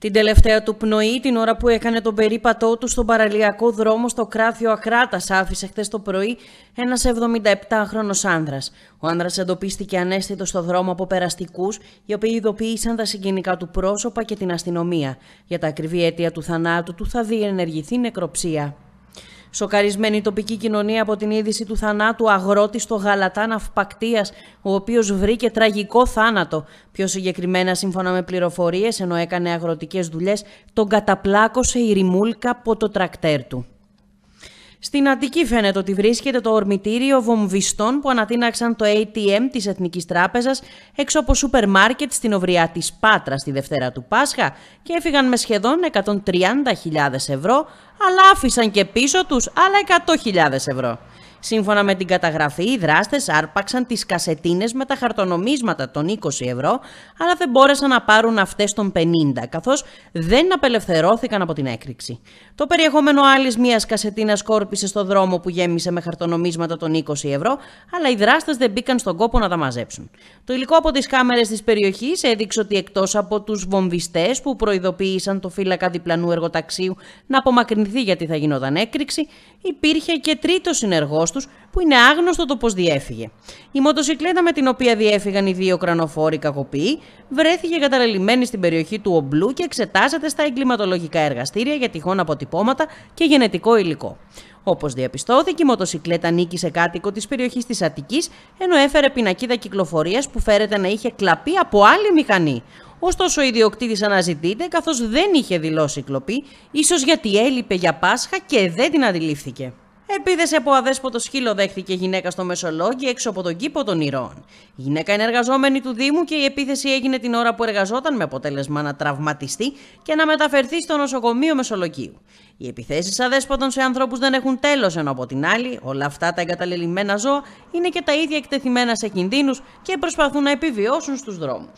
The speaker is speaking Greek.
Την τελευταία του πνοή, την ώρα που έκανε τον περίπατό του στον παραλιακό δρόμο στο Κράθιο Ακράτα, άφησε χθες το πρωί ένας 77χρονο άνδρας. Ο άνδρας εντοπίστηκε ανέστητο στο δρόμο από περαστικούς, οι οποίοι ειδοποίησαν τα συγγενικά του πρόσωπα και την αστυνομία. Για τα ακριβή αίτια του θανάτου του θα διενεργηθεί νεκροψία. Σοκαρισμένη η τοπική κοινωνία από την είδηση του θανάτου αγρότη στο Γαλατά Ναυπακτία, ο οποίος βρήκε τραγικό θάνατο. Πιο συγκεκριμένα, σύμφωνα με πληροφορίες, ενώ έκανε αγροτικές δουλειές, τον καταπλάκωσε η ρημούλκα από το τρακτέρ του. Στην Αττική φαίνεται ότι βρίσκεται το ορμητήριο βομβιστών που ανατείναξαν το ATM της Εθνικής Τράπεζας έξω από σούπερ μάρκετ στην Οβριά της Πάτρας τη Δευτέρα του Πάσχα και έφυγαν με σχεδόν 130.000 ευρώ, αλλά άφησαν και πίσω τους άλλα 100.000 ευρώ. Σύμφωνα με την καταγραφή, οι δράστες άρπαξαν τις κασετίνες με τα χαρτονομίσματα των 20 ευρώ, αλλά δεν μπόρεσαν να πάρουν αυτές των 50, καθώς δεν απελευθερώθηκαν από την έκρηξη. Το περιεχόμενο άλλης μιας κασετίνας κόρπισε στο δρόμο που γέμισε με χαρτονομίσματα των 20 ευρώ, αλλά οι δράστες δεν μπήκαν στον κόπο να τα μαζέψουν. Το υλικό από τις κάμερες της περιοχής έδειξε ότι εκτός από τους βομβιστές που προειδοποίησαν το φύλακα διπλανού εργοταξίου να απομακρυνθεί γιατί θα γινόταν έκρηξη, υπήρχε και τρίτος συνεργός τους που είναι άγνωστο το πώς διέφυγε. Η μοτοσυκλέτα με την οποία διέφυγαν οι δύο κρανοφόροι κακοποιοί βρέθηκε καταλελειμμένη στην περιοχή του Ομπλού και εξετάζεται στα εγκληματολογικά εργαστήρια για τυχόν αποτυπώματα και γενετικό υλικό. Όπως διαπιστώθηκε, η μοτοσυκλέτα νίκησε κάτοικο της περιοχής της Αττικής, ενώ έφερε πινακίδα κυκλοφορίας που φέρεται να είχε κλαπεί από άλλη μηχανή. Ωστόσο, ο ιδιοκτήτης αναζητείται καθώς δεν είχε δηλώσει κλοπή, ίσως γιατί έλειπε για Πάσχα και δεν την αντιλήφθηκε. Επίδεση από αδέσποτο σκύλο δέχτηκε γυναίκα στο Μεσολόγγι έξω από τον κήπο των Ηρών. Η γυναίκα είναι εργαζόμενη του Δήμου και η επίθεση έγινε την ώρα που εργαζόταν με αποτέλεσμα να τραυματιστεί και να μεταφερθεί στο νοσοκομείο Μεσολογγίου. Οι επιθέσεις αδέσποτων σε ανθρώπους δεν έχουν τέλος ενώ από την άλλη όλα αυτά τα εγκαταλελειμμένα ζώα είναι και τα ίδια εκτεθειμένα σε κινδύνους και προσπαθούν να επιβιώσουν στους δρόμους.